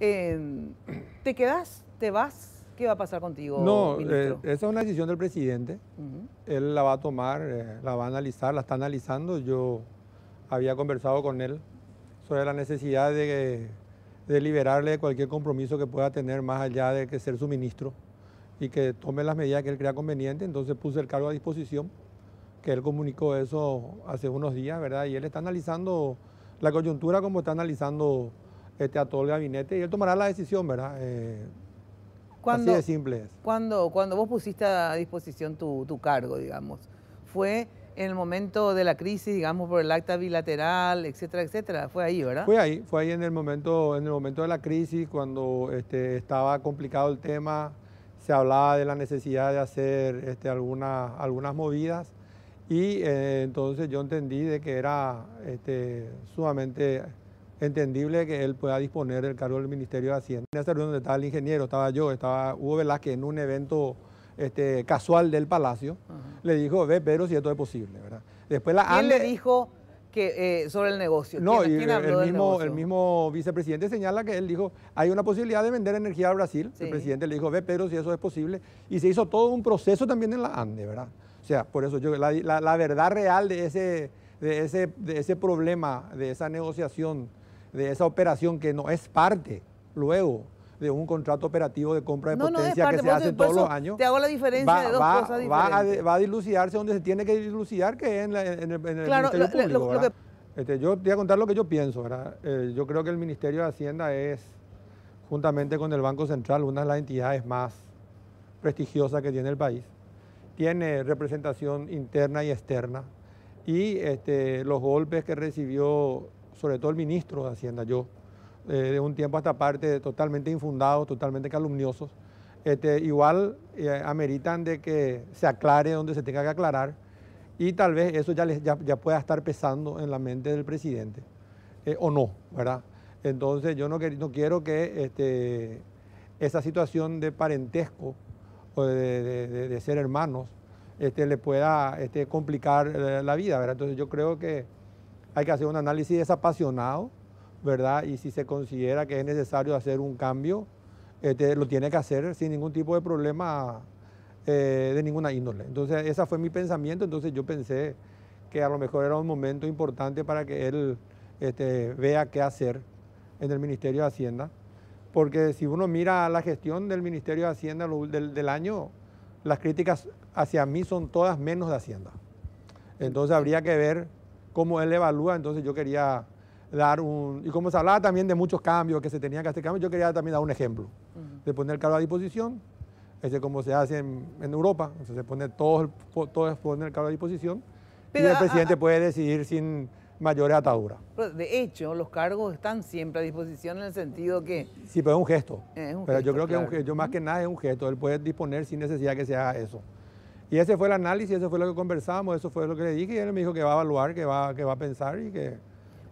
Em, ¿Te quedas? ¿Te vas? ¿Qué va a pasar contigo? No, eh, esa es una decisión del presidente. Él la va a tomar, eh, la va a analizar, la está analizando. Yo había conversado con él sobre la necesidad de, liberarle cualquier compromiso que pueda tener más allá de que ser su ministro y que tome las medidas que él crea conveniente. Entonces puse el cargo a disposición, que él comunicó eso hace unos días, ¿verdad? Y él está analizando la coyuntura como está analizando este, a todo el gabinete y él tomará la decisión, ¿verdad? Eh, así de simple es. Cuando, cuando vos pusiste a disposición tu, cargo, digamos, fue en el momento de la crisis, digamos, por el acta bilateral, etcétera, etcétera. Fue ahí, ¿verdad? Fue ahí, fue ahí en el momento, en el momento de la crisis, cuando este, estaba complicado el tema, se hablaba de la necesidad de hacer este, algunas movidas y eh, entonces yo entendí de que era este, sumamente entendible que él pueda disponer del cargo del Ministerio de Hacienda. En esa reunión donde estaba el ingeniero, estaba yo, estaba Hugo Velázquez en un evento este, casual del Palacio, le dijo, ve Pedro si esto es posible, ¿verdad? Después la ¿Quién ANDE, le dijo que, eh, sobre el negocio? No, el, mismo, el mismo vicepresidente señala que él dijo, hay una posibilidad de vender energía a Brasil. El presidente le dijo, ve Pedro si eso es posible. Y se hizo todo un proceso también en la ANDE, ¿verdad? O sea, por eso yo, la, la verdad real de ese, de ese, de ese problema, de esa negociación de esa operación que no es parte luego de un contrato operativo de compra de potencia que se hace todos los años. Te hago la diferencia va, de dos cosas Va a, dilucidarse donde se tiene que dilucidar, que es en, el, Público. yo te voy a contar lo que yo pienso. ¿verdad? Eh, yo creo que el Ministerio de Hacienda es, juntamente con el Banco Central, una de las entidades más prestigiosas que tiene el país. Tiene representación interna y externa. Y este, los golpes que recibió sobre todo el ministro de Hacienda, yo, eh, de un tiempo hasta parte totalmente infundados, totalmente calumniosos. Este, igual eh, ameritan de que se aclare donde se tenga que aclarar y tal vez eso ya, les, ya, pueda estar pesando en la mente del presidente, eh, o no, ¿verdad? Entonces yo no, quiero que este, esa situación de parentesco o de, ser hermanos este, le pueda este, complicar la vida, ¿verdad? Entonces yo creo que hay que hacer un análisis desapasionado, ¿verdad? Y si se considera que es necesario hacer un cambio, este, lo tiene que hacer sin ningún tipo de problema eh, de ninguna índole. Entonces, ese fue mi pensamiento, entonces yo pensé que a lo mejor era un momento importante para que él este, vea qué hacer en el Ministerio de Hacienda, porque si uno mira la gestión del Ministerio de Hacienda del año, las críticas hacia mí son todas menos de Hacienda. Entonces habría que ver cómo él evalúa, entonces yo quería dar un... Y como se hablaba también de muchos cambios, que se tenían que hacer cambios, yo quería también dar un ejemplo de poner el cargo a disposición, ese como se hace en, Europa, entonces se pone todo, poner el cargo a disposición y el presidente puede decidir sin mayores ataduras. De hecho, los cargos están siempre a disposición en el sentido que... Sí, pero es un gesto. pero yo creo que es yo más que nada es un gesto. Él puede disponer sin necesidad que sea eso. Y ese fue el análisis, eso fue lo que conversamos, eso fue lo que le dije y él me dijo que va a evaluar, que va, que va a pensar y que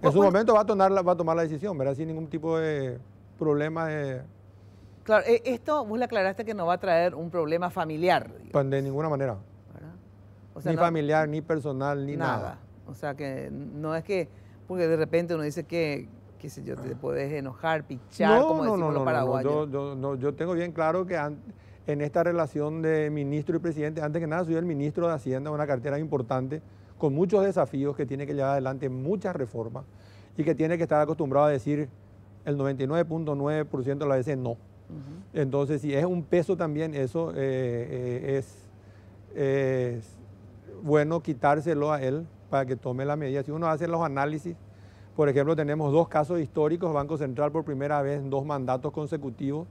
en su momento va a, tomar la, va a tomar la decisión, ¿verdad? Sin ningún tipo de problema de... Claro, e, esto vos le aclaraste que no va a traer un problema familiar. Pues de ninguna manera. ni familiar, ni personal, ni nada. nada. O sea, que no es que, porque de repente uno dice que, qué sé yo, te puedes enojar, pichar, no, como no, decimos los paraguayos. Yo, no, yo tengo bien claro que antes en esta relación de ministro y presidente. Antes que nada, soy el ministro de Hacienda, una cartera importante, con muchos desafíos que tiene que llevar adelante muchas reformas y que tiene que estar acostumbrado a decir el 99.9% de las veces no. Entonces, si es un peso también, eso eh, eh, es, es bueno quitárselo a él para que tome la medida. Si uno hace los análisis, por ejemplo, tenemos dos casos históricos, Banco Central por primera vez en dos mandatos consecutivos,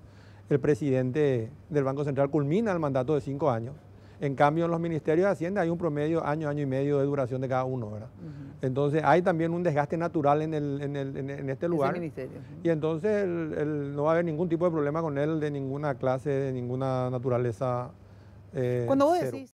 el presidente del Banco Central culmina el mandato de cinco años. En cambio, en los ministerios de Hacienda hay un promedio año, año y medio de duración de cada uno, ¿verdad? Entonces, hay también un desgaste natural en, el, en, el, en este lugar. Y entonces no va a haber ningún tipo de problema con él de ninguna clase, de ninguna naturaleza. Eh, Cuando vos decís.